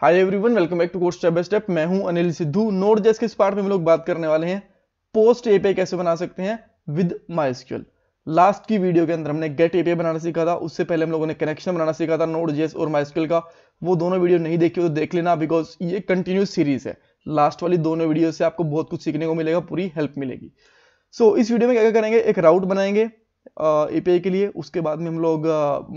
Hi everyone welcome back to course step by step मैं हूं Anil Sidhu note जैस के इस पार्ट में हम लोग बात करने वाले हैं पोस्ट एपीआई कैसे बना सकते हैं विद माइस्क्यूल लास्ट की वीडियो के अंदर हमने गेट एपीआई बनाना सीखा था उससे पहले हम लोगों ने कनेक्शन बनाना सीखा था नोट जेस और माइस्क्यूल का वो दोनों वीडियो नहीं देखी तो देख लेना बिकॉज ये कंटिन्यूस सीरीज है लास्ट वाली दोनों वीडियो से आपको बहुत कुछ सीखने को मिलेगा पूरी हेल्प मिलेगी सो so, इस वीडियो में क्या क्या करेंगे एक राउट बनाएंगे ए के लिए उसके बाद में हम लोग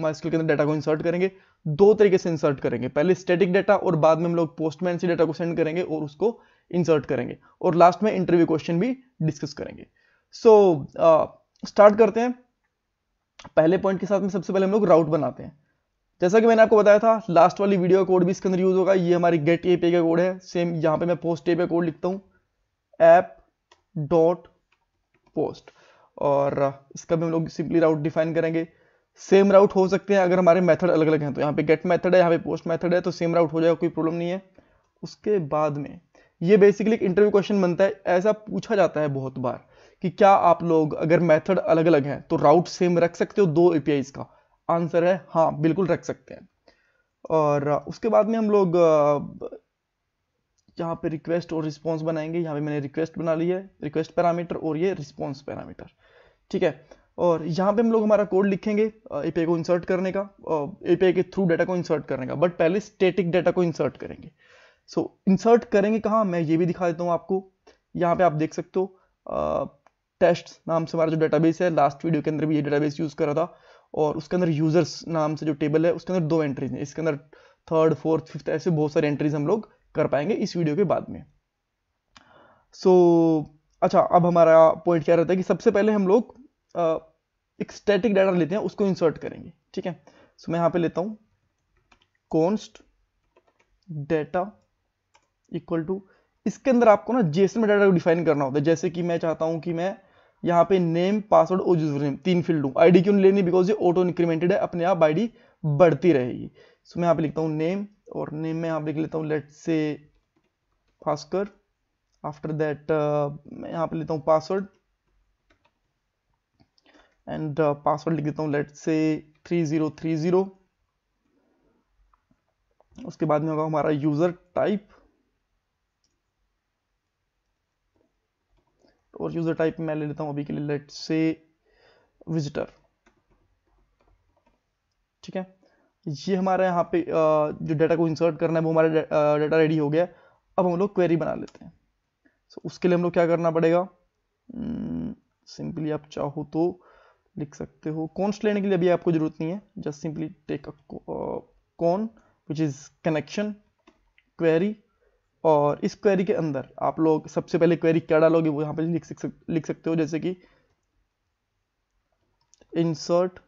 माइस्किल के अंदर डाटा को इंसर्ट करेंगे दो तरीके से इंसर्ट करेंगे पहले स्टैटिक डाटा और बाद में हम लोग पोस्टमैन से डाटा को सेंड करेंगे और उसको इंसर्ट करेंगे और लास्ट में इंटरव्यू क्वेश्चन भी डिस्कस करेंगे सो so, स्टार्ट uh, करते हैं पहले पॉइंट के साथ में सबसे पहले हम लोग राउट बनाते हैं जैसा कि मैंने आपको बताया था लास्ट वाली वीडियो कोड भी इसके अंदर यूज होगा ये हमारी गेट ए का कोड है सेम यहाँ पे मैं पोस्ट ए कोड लिखता हूँ एप डॉट पोस्ट और इसका भी हम लोग सिंपली राउट डिफाइन करेंगे सेम राउट हो सकते हैं अगर हमारे मेथड अलग अलग हैं तो यहाँ पे गेट मेथड है यहाँ पे पोस्ट मेथड है तो सेम राउट हो जाएगा कोई प्रॉब्लम नहीं है उसके बाद में ये बेसिकली एक इंटरव्यू क्वेश्चन बनता है ऐसा पूछा जाता है बहुत बार कि क्या आप लोग अगर मेथड अलग अलग हैं तो राउट सेम रख सकते हो दो ए का आंसर है हाँ बिल्कुल रख सकते हैं और उसके बाद में हम लोग यहाँ पे रिक्वेस्ट और रिस्पॉन्स बनाएंगे यहाँ पे मैंने रिक्वेस्ट बना ली है रिक्वेस्ट पैरामीटर और ये रिस्पॉन्स पैरामीटर ठीक है और यहाँ पे हम लोग हमारा कोड लिखेंगे ए को इंसर्ट करने का ए के थ्रू डाटा को इंसर्ट करने का बट पहले स्टेटिक डाटा को इंसर्ट करेंगे सो so, इंसर्ट करेंगे कहाँ मैं ये भी दिखा देता हूँ आपको यहाँ पे आप देख सकते हो टेस्ट नाम से हमारा जो डाटाबेस है लास्ट वीडियो के अंदर भी ये डेटाबेस यूज़ करा था और उसके अंदर यूजर्स नाम से जो टेबल है उसके अंदर दो एंट्रीज हैं इसके अंदर थर्ड फोर्थ फिफ्थ ऐसे बहुत सारे एंट्रीज हम लोग कर पाएंगे इस वीडियो के बाद में सो so, अच्छा अब हमारा पॉइंट क्या रहता है कि सबसे पहले हम लोग एक स्टैटिक डाटा लेते हैं उसको इंसर्ट करेंगे ठीक है सो so, मैं यहाँ पे लेता हूँ कॉन्स्ट डेटा इक्वल टू इसके अंदर आपको ना जेसन में डाटा को डिफाइन करना होता है जैसे कि मैं चाहता हूँ कि मैं यहाँ पे नेम पासवर्ड और यूजर नेम तीन फील्ड लूँ आईडी क्यों लेनी बिकॉज ये ऑटो इंक्रीमेंटेड है अपने आप आईडी बढ़ती रहेगी सो so, मैं यहाँ पे लिखता हूँ नेम और नेम में यहाँ लिख लेता हूँ लेट से भास्कर आफ्टर दैट मैं यहाँ पे लेता हूँ पासवर्ड एंड पासवर्ड लिख देता हूँ लेट से थ्री जीरो थ्री जीरो उसके बाद में होगा हमारा यूजर टाइप और यूजर टाइप मैं ले लेता हूं अभी के लिए लेट से विजिटर ठीक है ये हमारा यहाँ पे जो डाटा को इंसर्ट करना है वो हमारा डाटा रेडी हो गया अब हम लोग क्वेरी बना लेते हैं सो so, उसके लिए हम लोग क्या करना पड़ेगा सिंपली hmm, आप चाहो तो लिख सकते हो कॉन्स्ट लेने के लिए अभी आपको जरूरत नहीं है just simply take a con which is connection query और इस क्वेरी के अंदर आप लोग सबसे पहले क्वेरी क्या डालोगे वो यहाँ पे लिख सक, लिख सकते हो जैसे कि इंसर्ट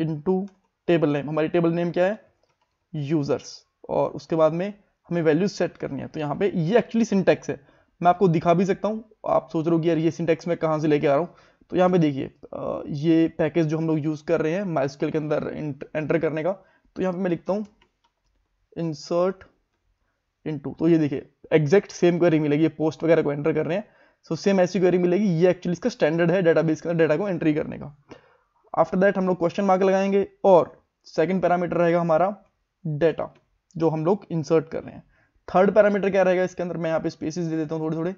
इनटू टेबल नेम हमारी टेबल नेम क्या है यूजर्स और उसके बाद में हमें वैल्यूज सेट करनी है तो यहाँ पे ये एक्चुअली सिंटेक्स है मैं आपको दिखा भी सकता हूँ आप सोच रहे हो कि यार ये सिंटेक्स मैं कहाँ से लेके आ रहा हूँ तो यहाँ पे देखिए ये पैकेज जो हम लोग यूज़ कर रहे हैं माइस्केल के अंदर एंटर करने का तो यहाँ पे मैं लिखता हूँ इंसर्ट इनटू तो ये देखिए एग्जैक्ट सेम क्वेरी मिलेगी पोस्ट वगैरह को एंटर कर रहे हैं सो सेम ऐसी क्वेरी मिलेगी ये एक्चुअली इसका स्टैंडर्ड है डेटाबेस के अंदर डेटा को एंट्री करने का आफ्टर दैट हम लोग क्वेश्चन मार्क लगाएंगे और सेकेंड पैरामीटर रहेगा हमारा डेटा जो हम लोग इंसर्ट कर रहे हैं थर्ड पैरामीटर क्या रहेगा इसके अंदर मैं यहाँ पे स्पेसिस दे देता हूँ थोड़े थोड़े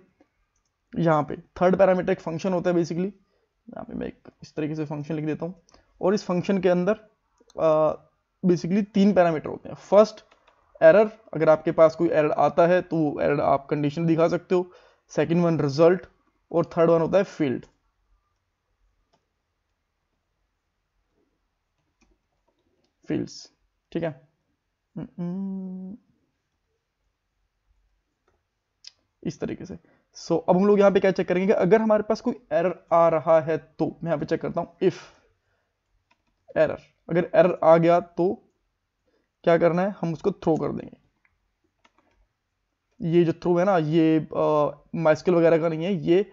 यहाँ पे थर्ड पैरामीटर एक फंक्शन होता है बेसिकली यहाँ पे मैं एक इस तरीके से फंक्शन लिख देता हूँ और इस फंक्शन के अंदर बेसिकली तीन पैरामीटर होते हैं फर्स्ट एरर अगर आपके पास कोई एरर आता है तो वो एरर आप कंडीशन दिखा सकते हो सेकेंड वन रिजल्ट और थर्ड वन होता है फील्ड फील्ड्स ठीक है हम्म। इस तरीके से सो so, अब हम लोग यहाँ पे क्या चेक करेंगे अगर हमारे पास कोई एरर आ रहा है तो मैं यहां पे चेक करता हूं इफ एरर अगर एरर आ गया तो क्या करना है हम उसको थ्रो कर देंगे ये जो थ्रो है ना ये माइस्किल वगैरह का नहीं है ये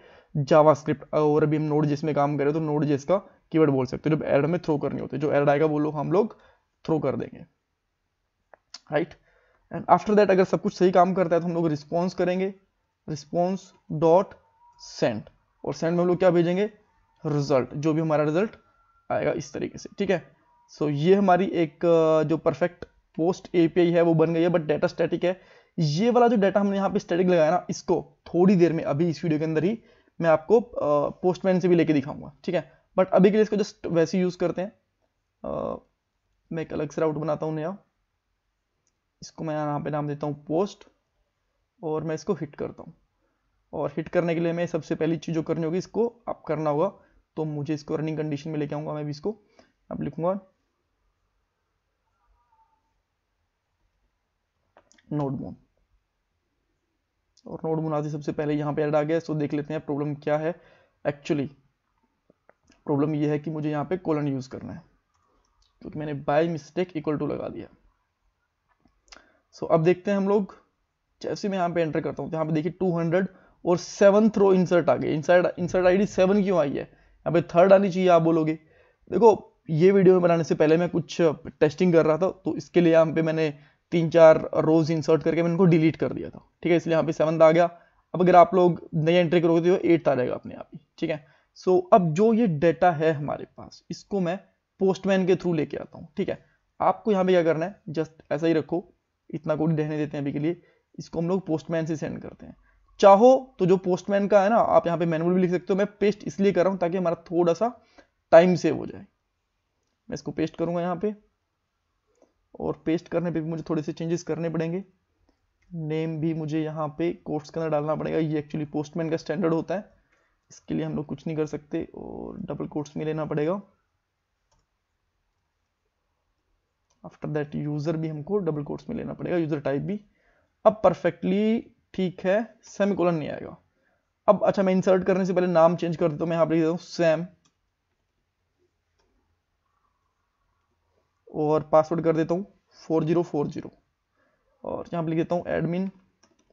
जावा स्क्रिप्ट और अभी हम नोड जिस में काम करें तो नोड जिस का कीवर्ड बोल सकते हो जब एरर में थ्रो करनी होती है जो एरर आएगा वो लोग हम लोग थ्रो कर देंगे राइट एंड आफ्टर दैट अगर सब कुछ सही काम करता है तो हम लोग रिस्पॉन्स करेंगे रिस्पॉन्स डॉट सेंड और सेंड में हम लोग क्या भेजेंगे रिजल्ट जो भी हमारा रिजल्ट आएगा इस तरीके से ठीक है सो so, ये हमारी एक जो परफेक्ट पोस्ट एपीआई है वो बन गई है बट डेटा स्टैटिक है ये वाला जो डाटा हमने यहाँ पे स्टैटिक लगाया ना इसको थोड़ी देर में अभी इस वीडियो के अंदर ही मैं आपको पोस्टमैन से भी लेके दिखाऊंगा ठीक है बट अभी के लिए इसको जस्ट वैसे यूज़ करते हैं मैं एक अलग से राउट बनाता हूँ नया इसको मैं यहाँ पे नाम देता हूँ पोस्ट और मैं इसको हिट करता हूँ और हिट करने के लिए मैं सबसे पहली चीज़ जो करनी होगी इसको आप करना होगा तो मुझे इसको रनिंग कंडीशन में लेके आऊँगा मैं भी इसको अब लिखूँगा नोटबोन और नोटबोन आते सबसे पहले यहाँ पे एड आ गया तो देख लेते हैं प्रॉब्लम क्या है एक्चुअली प्रॉब्लम ये है कि मुझे यहाँ पे कोलन यूज़ करना है तो मैंने बाई मिस्टेक इक्वल टू लगा दिया सो so, अब देखते हैं हम लोग जैसे मैं यहाँ पे एंटर करता हूँ तो यहाँ पे देखिए 200 और सेवन्थ रो इंसर्ट आ गई इंसर्ट इंसर्ट आईडी सेवन क्यों आई है यहाँ पे थर्ड आनी चाहिए आप बोलोगे देखो ये वीडियो में बनाने से पहले मैं कुछ टेस्टिंग कर रहा था तो इसके लिए यहाँ पे मैंने तीन चार रोज इंसर्ट करके मैंने उनको डिलीट कर दिया था ठीक है इसलिए यहाँ पे सेवन्थ आ गया अब अगर आप लोग नई एंट्री करोगे तो एट्थ आ जाएगा अपने आप ही ठीक है सो so, अब जो ये डेटा है हमारे पास इसको मैं पोस्टमैन के थ्रू लेके आता हूँ ठीक है आपको यहाँ पे क्या करना है जस्ट ऐसा ही रखो इतना कोड रहने देते हैं अभी के लिए इसको हम लोग पोस्टमैन से सेंड करते हैं चाहो तो जो पोस्टमैन का है ना आप यहाँ पे मैनुअल भी लिख सकते हो मैं पेस्ट इसलिए कर रहा हूँ ताकि हमारा थोड़ा सा टाइम सेव हो जाए मैं इसको पेस्ट करूँगा यहाँ पे और पेस्ट करने पे भी मुझे थोड़े से चेंजेस करने पड़ेंगे नेम भी मुझे यहाँ पे कोर्ट्स के अंदर डालना पड़ेगा ये एक्चुअली पोस्टमैन का स्टैंडर्ड होता है इसके लिए हम लोग कुछ नहीं कर सकते और डबल कोर्ट्स में लेना पड़ेगा आफ्टर दैट यूजर भी हमको डबल कोर्स में लेना पड़ेगा यूजर टाइप भी अब परफेक्टली ठीक है सेमी कोलन नहीं आएगा अब अच्छा मैं इंसर्ट करने से पहले नाम चेंज कर देता हूँ मैं यहां पर देता हूँ सैम और पासवर्ड कर देता हूँ फोर जीरो फोर जीरो और यहाँ पर लिख देता हूँ एडमिन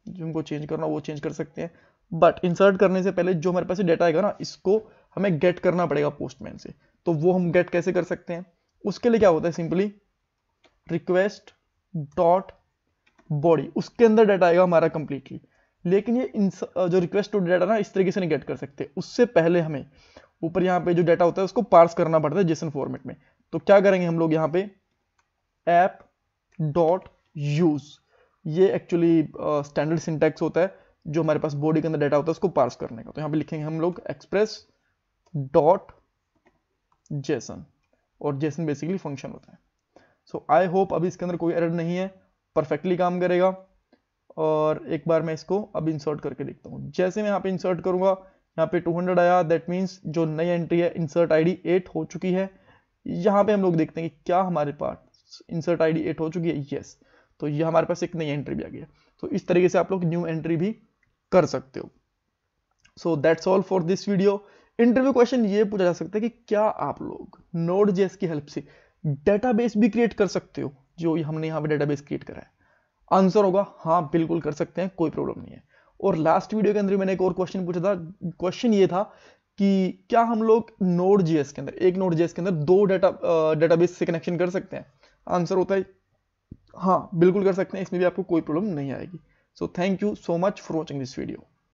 जिनको चेंज करना वो चेंज कर सकते हैं बट इंसर्ट करने से पहले जो हमारे पास डेटा आएगा ना इसको हमें गेट करना पड़ेगा पोस्टमैन से तो वो हम गेट कैसे कर सकते हैं उसके लिए क्या होता है सिंपली रिक्वेस्ट डॉट बॉडी उसके अंदर डाटा आएगा हमारा कंप्लीटली लेकिन ये जो रिक्वेस्ट टू डाटा ना इस तरीके से नहीं गेट कर सकते उससे पहले हमें ऊपर यहाँ पे जो डाटा होता है उसको पार्स करना पड़ता है जेसन फॉर्मेट में तो क्या करेंगे हम लोग यहाँ पे ऐप डॉट यूज ये एक्चुअली स्टैंडर्ड सिंटेक्स होता है जो हमारे पास बॉडी के अंदर डाटा होता है उसको पार्स करने का तो यहाँ पे लिखेंगे हम लोग एक्सप्रेस डॉट जेसन और जेसन बेसिकली फंक्शन होता है सो आई होप अभी इसके अंदर कोई एरर नहीं है परफेक्टली काम करेगा और एक बार मैं इसको अब इंसर्ट करके देखता हूँ जैसे मैं यहाँ पे इंसर्ट करूंगा यहाँ पे 200 आया दैट मीन्स जो नई एंट्री है इंसर्ट आईडी 8 हो चुकी है यहाँ पे हम लोग देखते हैं कि क्या हमारे पास इंसर्ट डी एट हो चुकी है येस तो ये हमारे पास एक नई एंट्री भी आ गई है तो इस तरीके से आप लोग न्यू एंट्री भी कर सकते हो so that's all for this video interview question ये पूछा जा सकता है कि क्या आप लोग नोड जेस की हेल्प से डेटाबेस भी क्रिएट कर सकते हो जो हमने यहां पे डेटाबेस क्रिएट करा है आंसर होगा हाँ बिल्कुल कर सकते हैं कोई प्रॉब्लम नहीं है और लास्ट वीडियो के अंदर मैंने एक और क्वेश्चन पूछा था क्वेश्चन ये था कि क्या हम लोग नोड जीएस के अंदर एक नोड जीएस के अंदर दो डेटा डेटाबेस से कनेक्शन कर सकते हैं आंसर होता है हाँ बिल्कुल कर सकते हैं इसमें भी आपको कोई प्रॉब्लम नहीं आएगी so thank you so much for watching this video